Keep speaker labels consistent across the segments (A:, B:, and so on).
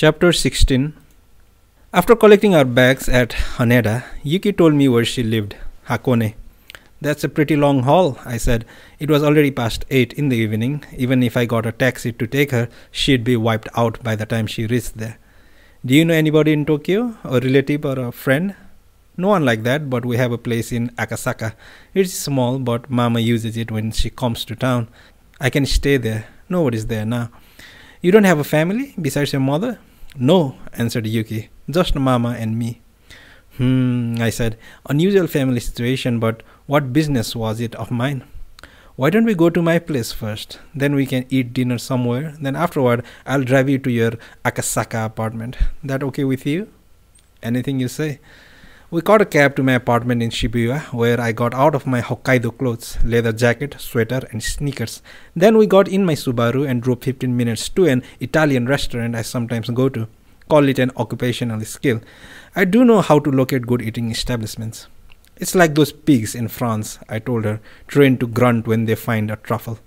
A: Chapter 16 After collecting our bags at Haneda, Yuki told me where she lived, Hakone. That's a pretty long haul, I said. It was already past 8 in the evening. Even if I got a taxi to take her, she'd be wiped out by the time she reached there. Do you know anybody in Tokyo? A relative or a friend? No one like that, but we have a place in Akasaka. It's small, but Mama uses it when she comes to town. I can stay there. Nobody's there now. You don't have a family besides your mother? No, answered Yuki, just Mama and me. Hmm, I said, unusual family situation, but what business was it of mine? Why don't we go to my place first? Then we can eat dinner somewhere. Then afterward, I'll drive you to your Akasaka apartment. That okay with you? Anything you say. We caught a cab to my apartment in Shibuya, where I got out of my Hokkaido clothes, leather jacket, sweater, and sneakers. Then we got in my Subaru and drove 15 minutes to an Italian restaurant I sometimes go to. Call it an occupational skill. I do know how to locate good eating establishments. It's like those pigs in France, I told her, trained to grunt when they find a truffle.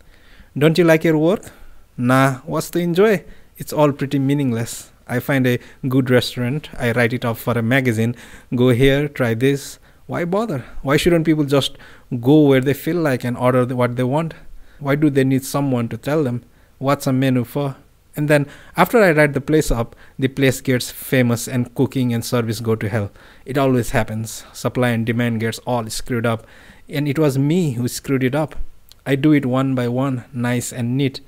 A: Don't you like your work? Nah, what's the enjoy? It's all pretty meaningless. I find a good restaurant, I write it up for a magazine, go here, try this. Why bother? Why shouldn't people just go where they feel like and order what they want? Why do they need someone to tell them what's a menu for? And then after I write the place up, the place gets famous and cooking and service go to hell. It always happens. Supply and demand gets all screwed up. And it was me who screwed it up. I do it one by one, nice and neat.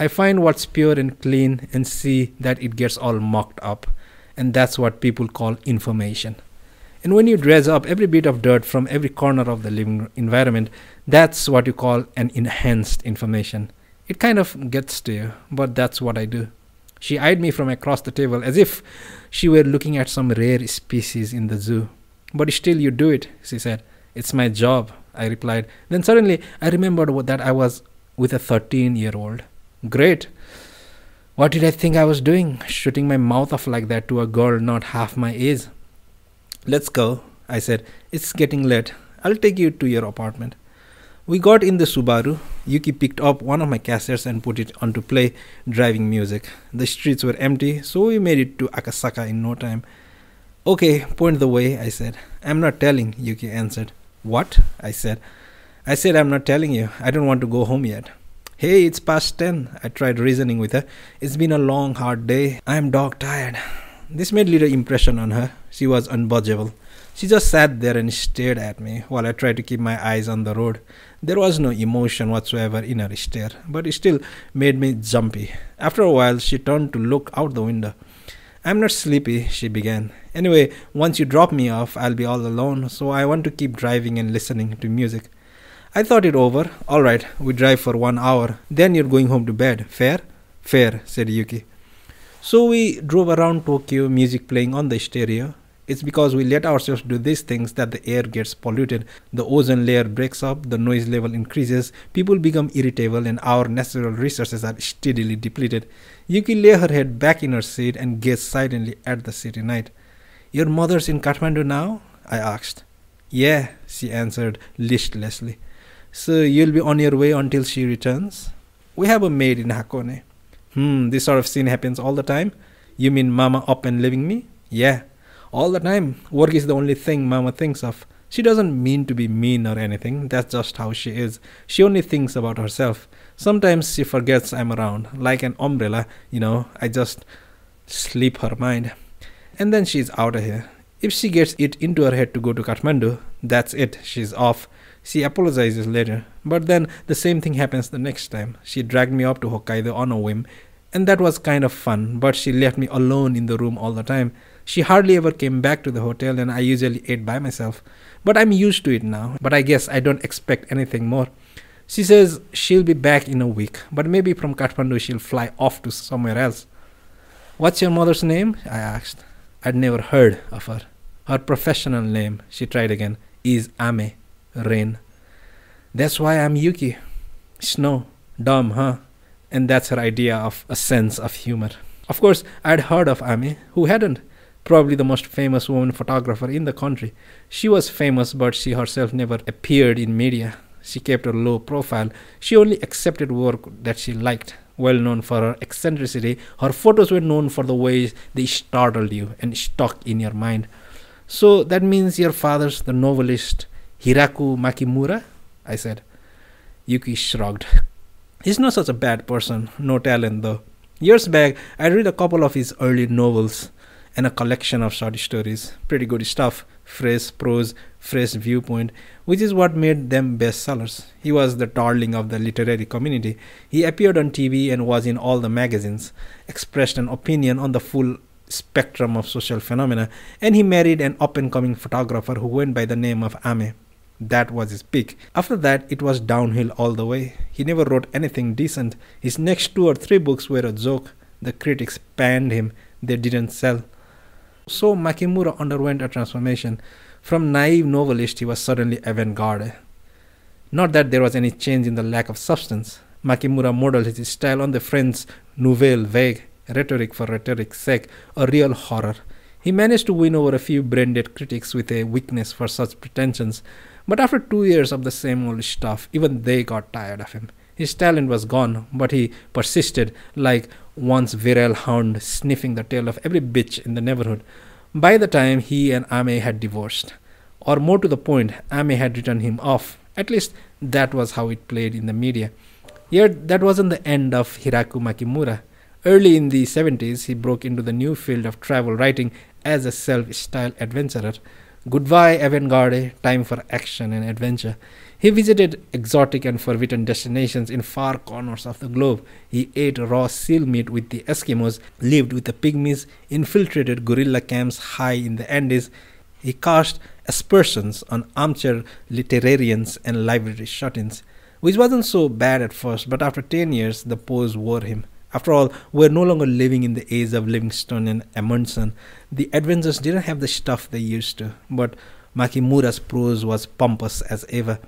A: I find what's pure and clean and see that it gets all mocked up. And that's what people call information. And when you dredge up every bit of dirt from every corner of the living environment, that's what you call an enhanced information. It kind of gets to you, but that's what I do. She eyed me from across the table as if she were looking at some rare species in the zoo. But still, you do it, she said. It's my job, I replied. Then suddenly, I remembered that I was with a 13 year old. Great. What did I think I was doing? Shooting my mouth off like that to a girl not half my age. Let's go, I said. It's getting late. I'll take you to your apartment. We got in the Subaru. Yuki picked up one of my cassettes and put it on to play driving music. The streets were empty, so we made it to Akasaka in no time. Okay, point the way, I said. I'm not telling, Yuki answered. What? I said. I said, I'm not telling you. I don't want to go home yet. Hey, it's past 10, I tried reasoning with her. It's been a long, hard day. I am dog tired. This made little impression on her. She was unbudgeable. She just sat there and stared at me while I tried to keep my eyes on the road. There was no emotion whatsoever in her stare, but it still made me jumpy. After a while, she turned to look out the window. I'm not sleepy, she began. Anyway, once you drop me off, I'll be all alone, so I want to keep driving and listening to music. I thought it over. All right, we drive for one hour. Then you're going home to bed. Fair? Fair, said Yuki. So we drove around Tokyo, music playing on the stereo. It's because we let ourselves do these things that the air gets polluted, the ozone layer breaks up, the noise level increases, people become irritable, and our natural resources are steadily depleted. Yuki lay her head back in her seat and gazed silently at the city night. Your mother's in Kathmandu now? I asked. Yeah, she answered listlessly. So you'll be on your way until she returns. We have a maid in Hakone. Hmm, this sort of scene happens all the time. You mean Mama up and leaving me? Yeah, all the time. Work is the only thing Mama thinks of. She doesn't mean to be mean or anything, that's just how she is. She only thinks about herself. Sometimes she forgets I'm around, like an umbrella, you know, I just sleep her mind. And then she's out of here. If she gets it into her head to go to Kathmandu, that's it, she's off. She apologizes later, but then the same thing happens the next time. She dragged me up to Hokkaido on a whim, and that was kind of fun, but she left me alone in the room all the time. She hardly ever came back to the hotel, and I usually ate by myself. But I'm used to it now, but I guess I don't expect anything more. She says she'll be back in a week, but maybe from Kathmandu she'll fly off to somewhere else. What's your mother's name? I asked. I'd never heard of her. Her professional name, she tried again, is Ame rain. That's why I'm Yuki. Snow, dumb, huh? And that's her idea of a sense of humor. Of course, I'd heard of Ami, who hadn't? Probably the most famous woman photographer in the country. She was famous, but she herself never appeared in media. She kept a low profile. She only accepted work that she liked. Well known for her eccentricity, her photos were known for the ways they startled you and stuck in your mind. So that means your father's the novelist Hiraku Makimura? I said. Yuki shrugged. He's not such a bad person, no talent though. Years back, I read a couple of his early novels and a collection of short stories. Pretty good stuff, fresh prose, fresh viewpoint, which is what made them bestsellers. He was the darling of the literary community. He appeared on TV and was in all the magazines, expressed an opinion on the full spectrum of social phenomena, and he married an up and coming photographer who went by the name of Ame. That was his peak. After that, it was downhill all the way. He never wrote anything decent. His next two or three books were a joke. The critics panned him, they didn't sell. So Makimura underwent a transformation. From naive novelist, he was suddenly avant garde. Not that there was any change in the lack of substance. Makimura modeled his style on the French Nouvelle Vague, rhetoric for rhetoric's sake, a real horror. He managed to win over a few branded critics with a weakness for such pretensions, but after two years of the same old stuff, even they got tired of him. His talent was gone, but he persisted like once virile hound sniffing the tail of every bitch in the neighborhood. By the time he and Ame had divorced, or more to the point, Ame had written him off. At least that was how it played in the media. Yet that wasn't the end of Hiraku Makimura. Early in the 70s, he broke into the new field of travel writing as a self-styled adventurer. Goodbye, avant-garde, time for action and adventure. He visited exotic and forbidden destinations in far corners of the globe. He ate raw seal meat with the Eskimos, lived with the pygmies, infiltrated gorilla camps high in the Andes. He cast aspersions on armchair literarians and library shut-ins, which wasn't so bad at first, but after 10 years the pose wore him. After all, we're no longer living in the age of Livingstone and Amundsen. The adventurers didn't have the stuff they used to, but Makimura's prose was pompous as ever.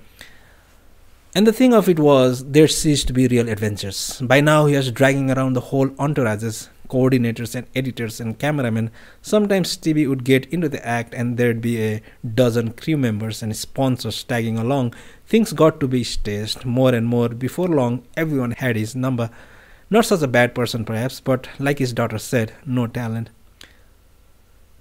A: And the thing of it was, there ceased to be real adventures. By now, he was dragging around the whole entourages, coordinators and editors and cameramen. Sometimes Stevie would get into the act and there'd be a dozen crew members and sponsors tagging along. Things got to be staged more and more. Before long, everyone had his number. Not such a bad person, perhaps, but like his daughter said, no talent.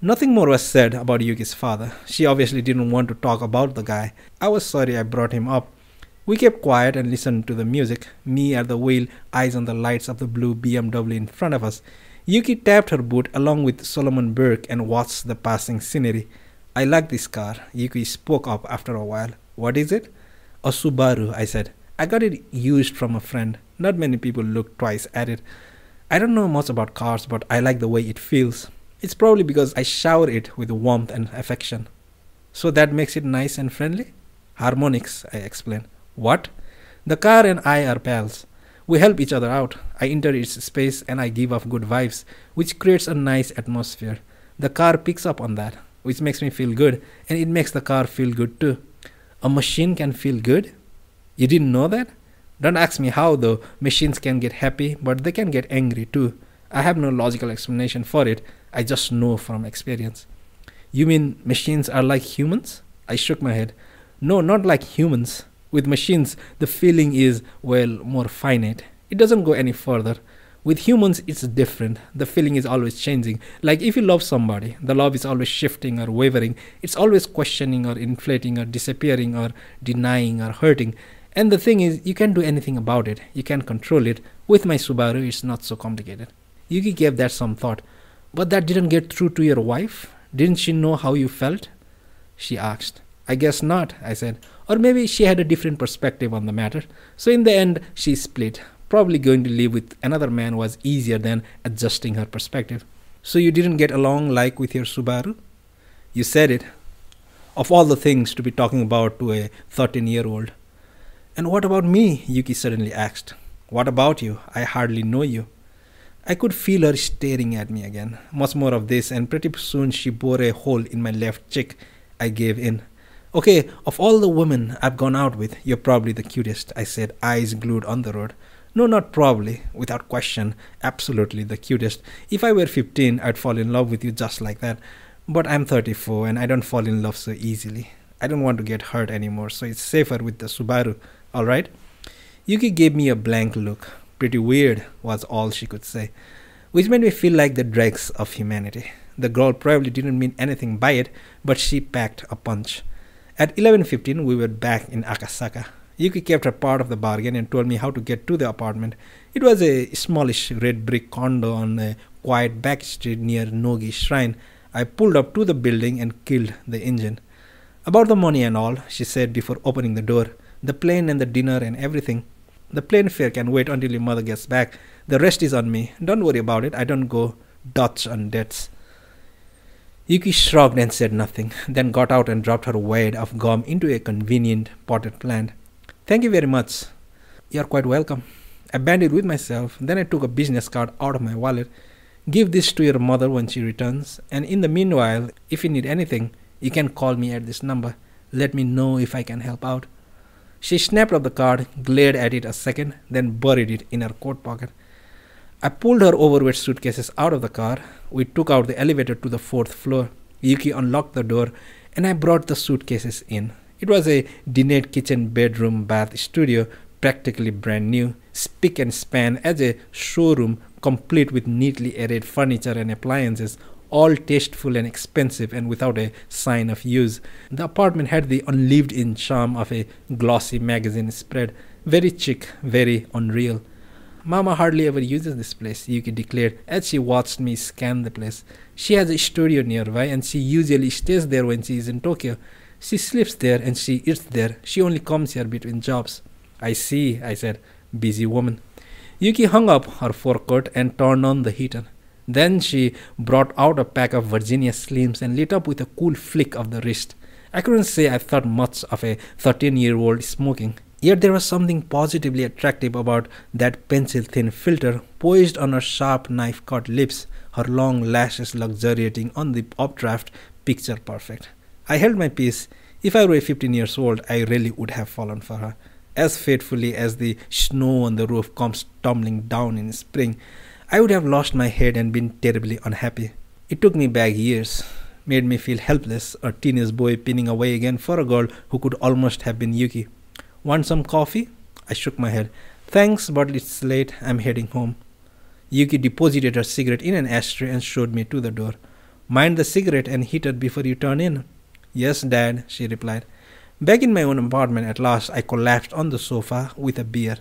A: Nothing more was said about Yuki's father. She obviously didn't want to talk about the guy. I was sorry I brought him up. We kept quiet and listened to the music, me at the wheel, eyes on the lights of the blue BMW in front of us. Yuki tapped her boot along with Solomon Burke and watched the passing scenery. I like this car. Yuki spoke up after a while. What is it? A Subaru, I said. I got it used from a friend. Not many people look twice at it. I don't know much about cars, but I like the way it feels. It's probably because I shower it with warmth and affection. So that makes it nice and friendly? Harmonics, I explain. What? The car and I are pals. We help each other out. I enter its space and I give off good vibes, which creates a nice atmosphere. The car picks up on that, which makes me feel good, and it makes the car feel good too. A machine can feel good? You didn't know that? Don't ask me how though, machines can get happy, but they can get angry too. I have no logical explanation for it, I just know from experience. You mean machines are like humans? I shook my head. No, not like humans. With machines, the feeling is, well, more finite. It doesn't go any further. With humans, it's different. The feeling is always changing. Like if you love somebody, the love is always shifting or wavering. It's always questioning or inflating or disappearing or denying or hurting. And the thing is, you can not do anything about it. You can not control it. With my Subaru, it's not so complicated. Yugi gave that some thought. But that didn't get through to your wife? Didn't she know how you felt? She asked. I guess not, I said. Or maybe she had a different perspective on the matter. So in the end, she split. Probably going to live with another man was easier than adjusting her perspective. So you didn't get along like with your Subaru? You said it. Of all the things to be talking about to a 13 year old. And what about me? Yuki suddenly asked. What about you? I hardly know you. I could feel her staring at me again. Much more of this, and pretty soon she bore a hole in my left cheek. I gave in. Okay, of all the women I've gone out with, you're probably the cutest, I said, eyes glued on the road. No, not probably, without question, absolutely the cutest. If I were 15, I'd fall in love with you just like that. But I'm 34 and I don't fall in love so easily. I don't want to get hurt anymore, so it's safer with the Subaru all right. Yuki gave me a blank look. Pretty weird, was all she could say, which made me feel like the dregs of humanity. The girl probably didn't mean anything by it, but she packed a punch. At 11.15, we were back in Akasaka. Yuki kept her part of the bargain and told me how to get to the apartment. It was a smallish red brick condo on a quiet back street near Nogi Shrine. I pulled up to the building and killed the engine. About the money and all, she said before opening the door the plane and the dinner and everything. The plane fare can wait until your mother gets back. The rest is on me. Don't worry about it. I don't go Dutch on debts. Yuki shrugged and said nothing, then got out and dropped her wad of gum into a convenient potted plant. Thank you very much. You're quite welcome. I banded with myself, then I took a business card out of my wallet. Give this to your mother when she returns, and in the meanwhile, if you need anything, you can call me at this number. Let me know if I can help out. She snapped up the card, glared at it a second, then buried it in her coat pocket. I pulled her overweight suitcases out of the car. We took out the elevator to the fourth floor. Yuki unlocked the door, and I brought the suitcases in. It was a dinette kitchen, bedroom, bath, studio, practically brand new, spick and span as a showroom, complete with neatly arrayed furniture and appliances, all tasteful and expensive and without a sign of use. The apartment had the unlived in charm of a glossy magazine spread, very chic, very unreal. Mama hardly ever uses this place, Yuki declared as she watched me scan the place. She has a studio nearby and she usually stays there when she is in Tokyo. She sleeps there and she eats there. She only comes here between jobs. I see, I said, busy woman. Yuki hung up her coat and turned on the heater. Then she brought out a pack of Virginia Slims and lit up with a cool flick of the wrist. I couldn't say I thought much of a 13 year old smoking. Yet there was something positively attractive about that pencil thin filter poised on her sharp knife cut lips, her long lashes luxuriating on the updraft, picture perfect. I held my peace. If I were 15 years old, I really would have fallen for her, as faithfully as the snow on the roof comes tumbling down in spring. I would have lost my head and been terribly unhappy. It took me back years, made me feel helpless, a teenage boy pinning away again for a girl who could almost have been Yuki. Want some coffee? I shook my head. Thanks, but it's late. I'm heading home. Yuki deposited her cigarette in an ashtray and showed me to the door. Mind the cigarette and heat it before you turn in. Yes, Dad, she replied. Back in my own apartment at last, I collapsed on the sofa with a beer.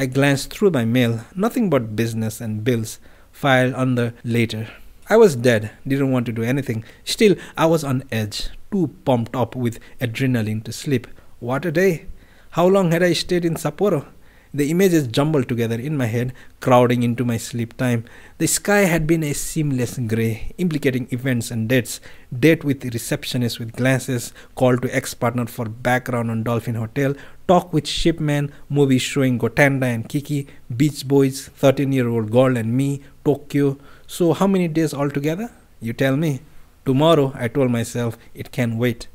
A: I glanced through my mail, nothing but business and bills filed under later. I was dead, didn't want to do anything. Still, I was on edge, too pumped up with adrenaline to sleep. What a day! How long had I stayed in Sapporo? The images jumbled together in my head, crowding into my sleep time. The sky had been a seamless grey, implicating events and dates. Date with receptionist with glasses, call to ex-partner for background on Dolphin Hotel, talk with shipman, movie showing Gotanda and Kiki, Beach Boys, 13-year-old girl and me, Tokyo. So how many days altogether? You tell me. Tomorrow, I told myself, it can wait.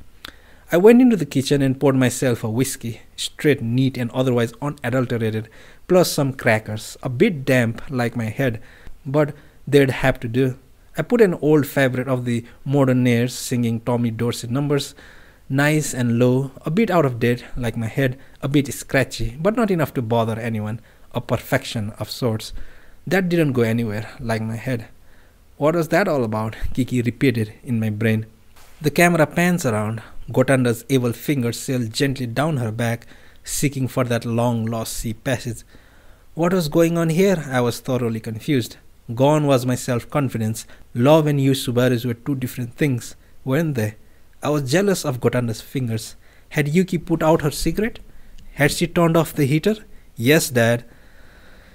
A: I went into the kitchen and poured myself a whiskey, straight, neat, and otherwise unadulterated, plus some crackers, a bit damp like my head, but they'd have to do. I put an old favorite of the modern singing Tommy Dorsey numbers, nice and low, a bit out of date like my head, a bit scratchy, but not enough to bother anyone, a perfection of sorts. That didn't go anywhere, like my head. What was that all about? Kiki repeated in my brain. The camera pans around, Gotanda's evil fingers sailed gently down her back, seeking for that long lost sea passage. What was going on here? I was thoroughly confused. Gone was my self confidence. Love and you, Subarus, were two different things, weren't they? I was jealous of Gotanda's fingers. Had Yuki put out her cigarette? Had she turned off the heater? Yes, Dad.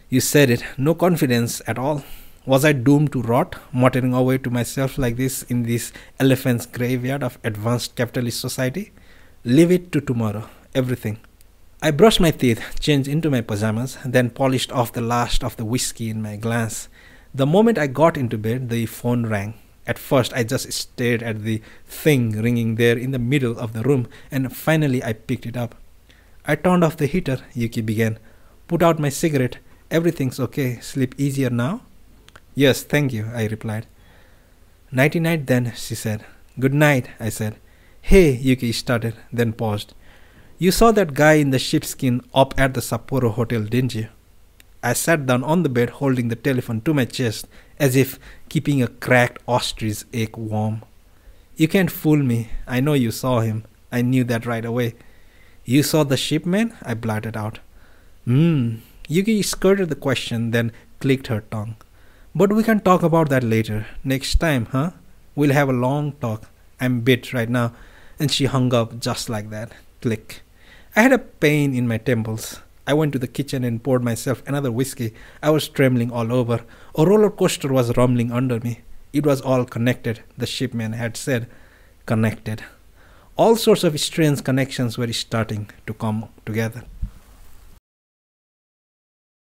A: You said it. No confidence at all. Was I doomed to rot, muttering away to myself like this in this elephant's graveyard of advanced capitalist society? Leave it to tomorrow, everything. I brushed my teeth, changed into my pajamas, then polished off the last of the whiskey in my glass. The moment I got into bed, the phone rang. At first, I just stared at the thing ringing there in the middle of the room, and finally, I picked it up. I turned off the heater, Yuki began. Put out my cigarette. Everything's okay. Sleep easier now? Yes, thank you, I replied. Nighty night then, she said. Good night, I said. Hey, Yuki started, then paused. You saw that guy in the sheepskin up at the Sapporo Hotel, didn't you? I sat down on the bed holding the telephone to my chest as if keeping a cracked ostrich egg warm. You can't fool me. I know you saw him. I knew that right away. You saw the shipman? I blurted out. Hmm. Yuki skirted the question, then clicked her tongue. But we can talk about that later. Next time, huh? We'll have a long talk. I'm bit right now. And she hung up just like that. Click. I had a pain in my temples. I went to the kitchen and poured myself another whiskey. I was trembling all over. A roller coaster was rumbling under me. It was all connected, the shipman had said. Connected. All sorts of strange connections were starting to come together.